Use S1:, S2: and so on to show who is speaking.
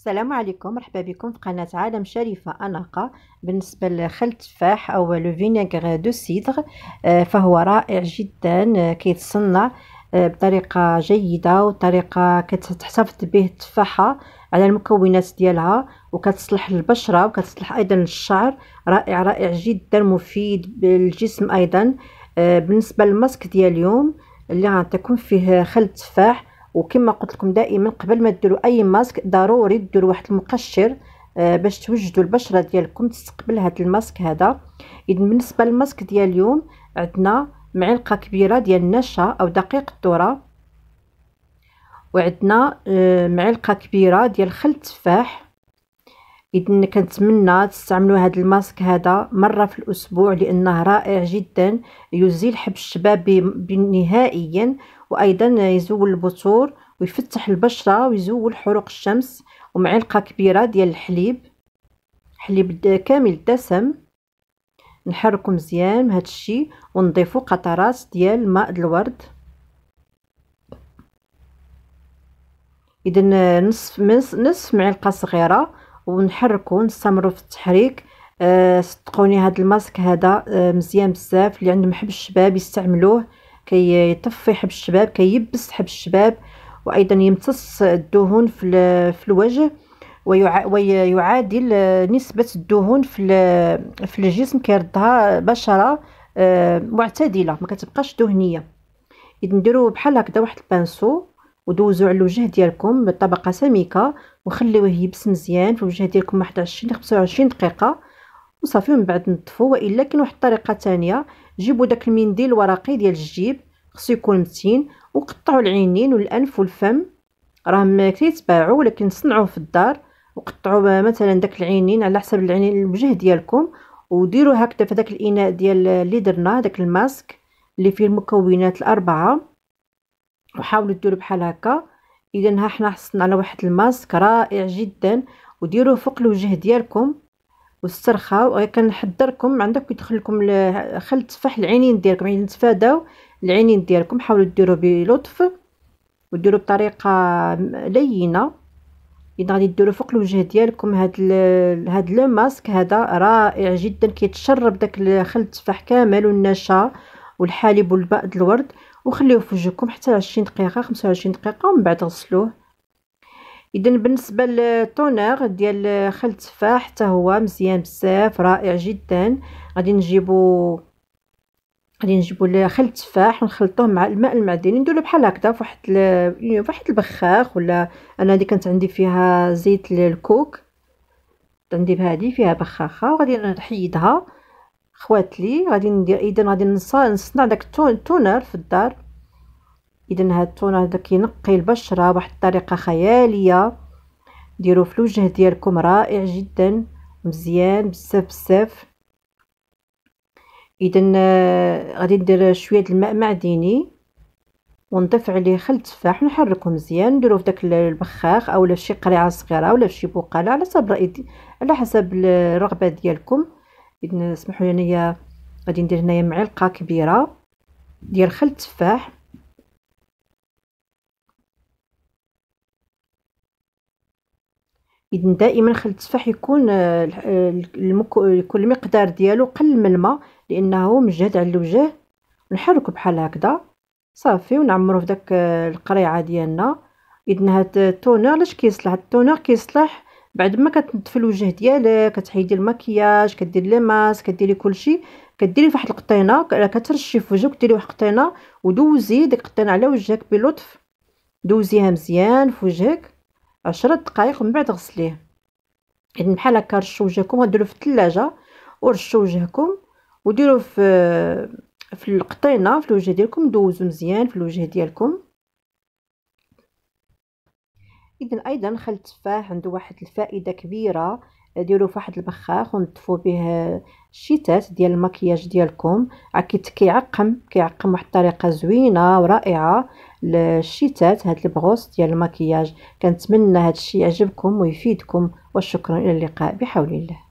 S1: السلام عليكم مرحبا بكم في قناة عالم شريفة أناقة بالنسبة لخل التفاح أو لو فينيغ دو سيدغ آه، فهو رائع جدا آه، كيتصنع آه، بطريقة جيدة وطريقة كتحتفظ به التفاحة على المكونات ديالها وكتصلح للبشرة وكتصلح أيضا للشعر رائع رائع جدا مفيد للجسم أيضا بالنسبة للماسك ديال اليوم اللي غنعطيكم فيه خل التفاح وكما قلت لكم دائما قبل ما ديروا اي ماسك ضروري ديروا واحد المقشر آه، باش توجدوا البشره ديالكم تستقبل هذا الماسك هذا اذا بالنسبه للماسك ديال اليوم عندنا معلقه كبيره ديال النشا او دقيق الذره وعندنا آه، معلقه كبيره ديال خل التفاح إذن كنتمنى تستعملوا هذا الماسك هذا مرة في الأسبوع لأنه رائع جدا يزيل حب الشباب نهائيا وأيضا يزول البثور ويفتح البشرة ويزول حروق الشمس ومعلقة كبيرة ديال الحليب حليب كامل الدسم نحركو مزيان هذا الشيء ونضيفو قطرات ديال ماء الورد اذا نصف نصف معلقه صغيره ونحركو ونستمروا في التحريك آه، صدقوني هاد الماسك هذا آه، مزيان بزاف اللي عندهم حب الشباب يستعملوه كيطفي يطفي حب الشباب كيبس كي حب الشباب وايضا يمتص الدهون في في الوجه ويعادل نسبة الدهون في في الجسم كيردها بشرة آه، معتدلة ما كتبقاش دهنية اذا نديرو بحال هكذا واحد البانسو ودوزوا على الوجه ديالكم بطبقه سميكه وخليوه يبس مزيان في الوجه ديالكم واحد ل 25 دقيقه وصافي من بعد نطفوا والا كاين واحد الطريقه ثانيه جيبوا داك المنديل الورقي ديال الجيب خصو يكون متين وقطعوا العينين والانف والفم راهم كيتباعوا ولكن صنعوه في الدار وقطعوا مثلا داك العينين على حسب العينين الوجه ديالكم وديروا هكذا في داك الاناء ديال اللي درنا داك الماسك اللي فيه المكونات الاربعه وحاولوا ديروا بحال هكا اذا ها حنا حصلنا على واحد الماسك رائع جدا وديروه فوق الوجه ديالكم واسترخاو غير كنحذركم عندك يدخل لكم خل التفاح العينين ديالكم يعني نتفاداو العينين ديالكم حاولوا ديروه بلطف وديروا بطريقه لينه اذا غادي ديروا فوق الوجه ديالكم هاد ال هاد لو ماسك هذا رائع جدا كيتشرب داك خل التفاح كامل والنشا والحليب والبقد الورد وخليوه في وجهكم حتى 20 دقيقه 25 دقيقه ومن بعد غسلوه اذا بالنسبه للطونر ديال خل التفاح حتى هو مزيان بزاف رائع جدا غادي نجيبو غادي نجيبو خل التفاح ونخلطوه مع الماء المعدني نديرو بحال هكذا فواحد ال... يعني فواحد البخاخ ولا انا هذه كانت عندي فيها زيت الكوك عندي بهذه فيها بخاخه وغادي نحيدها خوات لي غادي ندير اذا غادي نصنع داك التونر في الدار اذا هاد التونر هذا كينقي البشره بواحد الطريقه خياليه ديروا في الوجه ديالكم رائع جدا مزيان بزاف بزاف اذا آه، غادي ندير شويه الماء معدني ونضيف عليه خل تفاح ونحركو مزيان نديرو في داك البخاخ اولا شي قريعه صغيره اولا شي بقاله على حسب على حسب الرغبه ديالكم اذن سمحوا لي انايا غادي ندير هنايا معلقه كبيره ديال خل التفاح اذن دائما خل التفاح يكون آه، المكو... يكون المقدار ديالو قل من الماء لانه مجهد على الوجه نحركو بحال هكذا صافي ونعمرو في داك آه، القريعه ديالنا اذن هاد التونر علاش كيصلح التونر كيصلح بعد ما كتنظفي الوجه ديالك كتحيدي المكياج كديري لي ماسك كديري كلشي كديري فواحد القطينه كترشي في وجهك ديري واحد القطينه ودوزي ديك القطينه على وجهك بلطف دوزيها مزيان في وجهك عشرة دقائق ومن بعد غسليه حيت يعني بحال هكا رشوا وجهكم غديروا في الثلاجه ورشوا وجهكم وديروا في في القطينه في الوجه ديالكم دوزوا مزيان في الوجه ديالكم اذا ايضا خل التفاح عنده واحد الفائده كبيره آه، ديروه في واحد البخاخ ونطفوا به الشيتات ديال المكياج ديالكم اكيد كيعقم كيعقم واحد الطريقه زوينه ورائعه للشيتات هاد البغوص ديال المكياج كنتمنى هاد الشيء يعجبكم ويفيدكم وشكرا الى اللقاء بحول الله